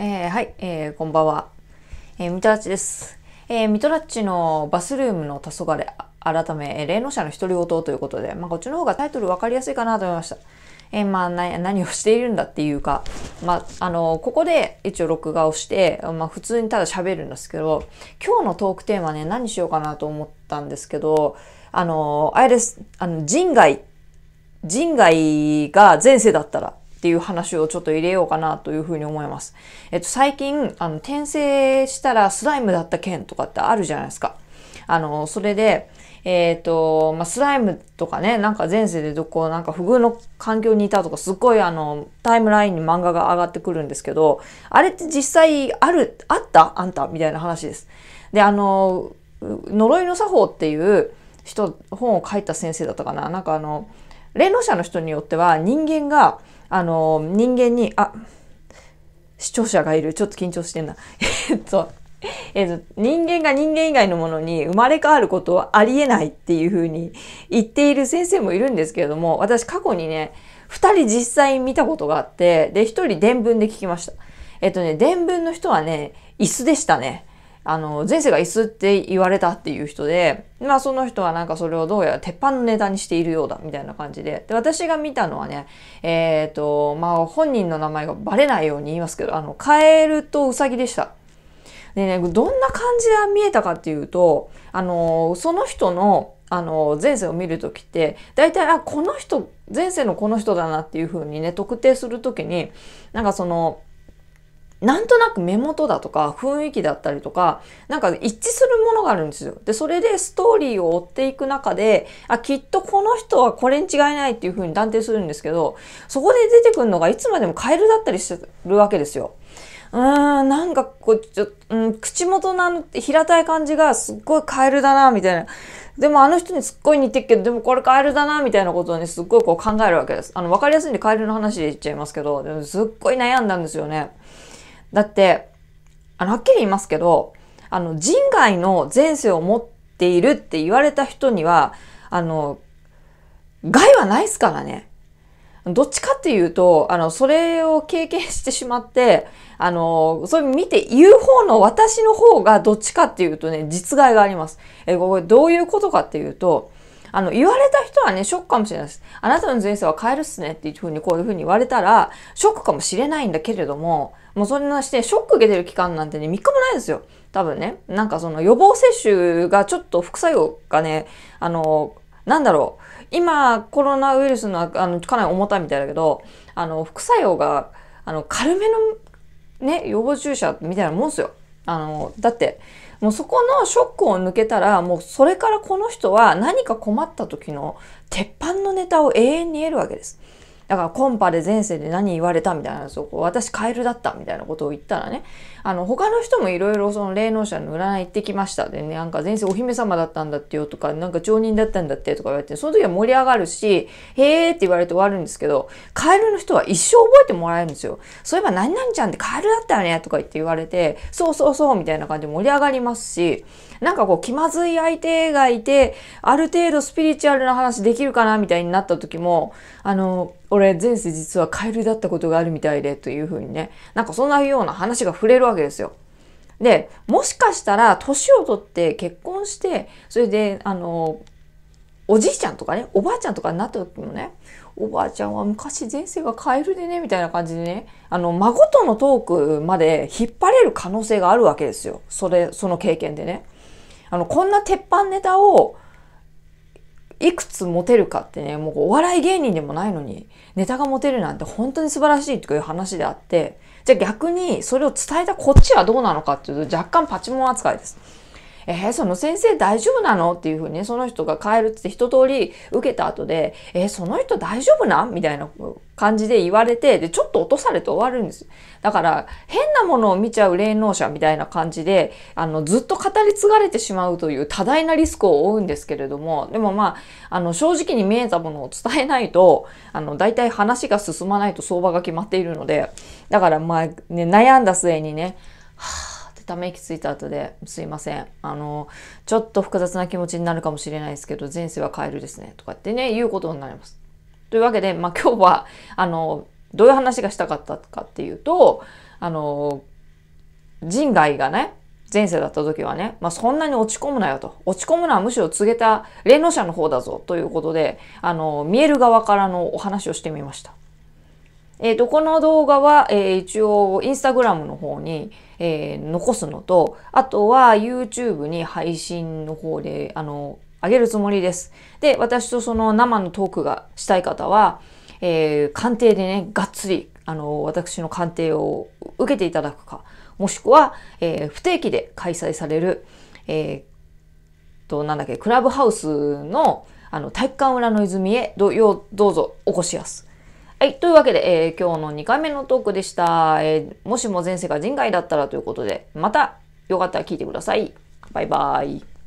えー、はい、えー、こんばんは。えー、ミトラッチです。えー、ミトラッチのバスルームの黄昏、改め、霊能者の独り言ということで、まあ、こっちの方がタイトル分かりやすいかなと思いました。えー、まあ、何をしているんだっていうか、まあ、あの、ここで一応録画をして、まあ、普通にただ喋るんですけど、今日のトークテーマね、何しようかなと思ったんですけど、あの、あれです、あの、人外、人外が前世だったら、っていう話をちょっと入れようかなというふうに思います。えっと、最近、あの、転生したらスライムだった件とかってあるじゃないですか。あの、それで、えっ、ー、と、まあ、スライムとかね、なんか前世でどこ、なんか不遇の環境にいたとか、すっごいあの、タイムラインに漫画が上がってくるんですけど、あれって実際ある、あったあんたみたいな話です。で、あの、呪いの作法っていう人、本を書いた先生だったかな。なんかあの、霊能者の人によっては人間が、あの、人間に、あ、視聴者がいる。ちょっと緊張してんな。えっと、えっと、人間が人間以外のものに生まれ変わることはありえないっていうふうに言っている先生もいるんですけれども、私過去にね、二人実際見たことがあって、で、一人伝聞で聞きました。えっとね、伝聞の人はね、椅子でしたね。あの、前世が椅子って言われたっていう人で、まあその人はなんかそれをどうやら鉄板のネタにしているようだみたいな感じで。で、私が見たのはね、えっ、ー、と、まあ本人の名前がバレないように言いますけど、あの、カエルとウサギでした。でね、どんな感じで見えたかっていうと、あの、その人の、あの、前世を見るときって、大体、あ、この人、前世のこの人だなっていうふうにね、特定するときに、なんかその、なんとなく目元だとか雰囲気だったりとか、なんか一致するものがあるんですよ。で、それでストーリーを追っていく中で、あ、きっとこの人はこれに違いないっていうふうに断定するんですけど、そこで出てくるのがいつまでもカエルだったりするわけですよ。うーん、なんかこう、ちょ、うん、口元の平たい感じがすっごいカエルだな、みたいな。でもあの人にすっごい似てっけど、でもこれカエルだな、みたいなことをね、すっごいこう考えるわけです。あの、わかりやすいんでカエルの話で言っちゃいますけど、でもすっごい悩んだんですよね。だって、あの、はっきり言いますけど、あの、人外の前世を持っているって言われた人には、あの、害はないですからね。どっちかっていうと、あの、それを経験してしまって、あの、それ見て言う方の私の方がどっちかっていうとね、実害があります。え、これどういうことかっていうと、あの、言われた人はね、ショックかもしれないです。あなたの人生は変えるっすねっていうふうにこういうふうに言われたら、ショックかもしれないんだけれども、もうそんなして、ショック受けてる期間なんてね、3日もないですよ。多分ね。なんかその予防接種がちょっと副作用がね、あの、なんだろう。今、コロナウイルスの、あの、かなり重たいみたいだけど、あの、副作用が、あの、軽めの、ね、予防注射みたいなもんすよ。あの、だって、もうそこのショックを抜けたら、もうそれからこの人は何か困った時の鉄板のネタを永遠に得るわけです。だからコンパで前世で何言われたみたいなそこ私カエルだったみたいなことを言ったらねあの他の人もいろいろその霊能者の占い行ってきましたでねなんか前世お姫様だったんだってよとかなんか町人だったんだってとか言われてその時は盛り上がるしへーって言われて終わるんですけどカエルの人は一生覚えてもらえるんですよそういえば何々ちゃんってカエルだったよねとか言って言われてそうそうそうみたいな感じで盛り上がりますしなんかこう気まずい相手がいてある程度スピリチュアルな話できるかなみたいになった時もあの俺前世実はカエルだったことがあるみたいでというふうにねなんかそんなような話が触れるわけですよ。でもしかしたら年を取って結婚してそれであのおじいちゃんとかねおばあちゃんとかになった時もねおばあちゃんは昔前世がカエルでねみたいな感じでねあの孫とのトークまで引っ張れる可能性があるわけですよそれその経験でね。あのこんな鉄板ネタをいくつモテるかってねもうお笑い芸人でもないのにネタがモテるなんて本当に素晴らしいという話であってじゃあ逆にそれを伝えたこっちはどうなのかっていうと若干パチモン扱いです。えー、その先生大丈夫なのっていうふうにね、その人が変えるって一通り受けた後で、えー、その人大丈夫なみたいな感じで言われて、で、ちょっと落とされて終わるんです。だから、変なものを見ちゃう霊能者みたいな感じで、あの、ずっと語り継がれてしまうという多大なリスクを負うんですけれども、でもまあ、あの、正直に見えたものを伝えないと、あの、大体話が進まないと相場が決まっているので、だからまあ、ね、悩んだ末にね、はぁ、ため息ついた後ですいません。あの、ちょっと複雑な気持ちになるかもしれないですけど、前世はカエルですね。とかってね、言うことになります。というわけで、まあ、今日は、あの、どういう話がしたかったかっていうと、あの、人外がね、前世だった時はね、まあ、そんなに落ち込むなよと。落ち込むのはむしろ告げた霊能者の方だぞということで、あの、見える側からのお話をしてみました。えっ、ー、と、この動画は、えー、一応、インスタグラムの方に、えー、残すのと、あとは YouTube に配信の方で、あの、上げるつもりです。で、私とその生のトークがしたい方は、えー、鑑定でね、がっつり、あの、私の鑑定を受けていただくか、もしくは、えー、不定期で開催される、えー、と、なんだっけ、クラブハウスの、あの、体育館裏の泉へど、よう、どうぞお越しやす。はい。というわけで、えー、今日の2回目のトークでした。えー、もしも前世が人外だったらということで、またよかったら聞いてください。バイバイ。